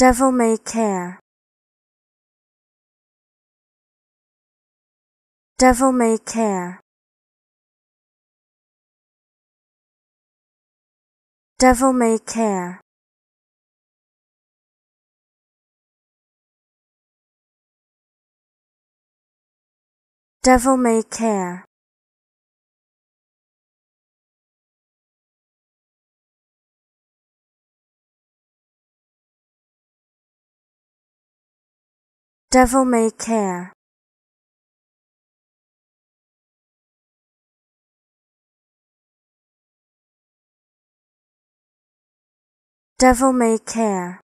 Devil may care. Devil may care. Devil may care. Devil may care. Devil may care. Devil may care.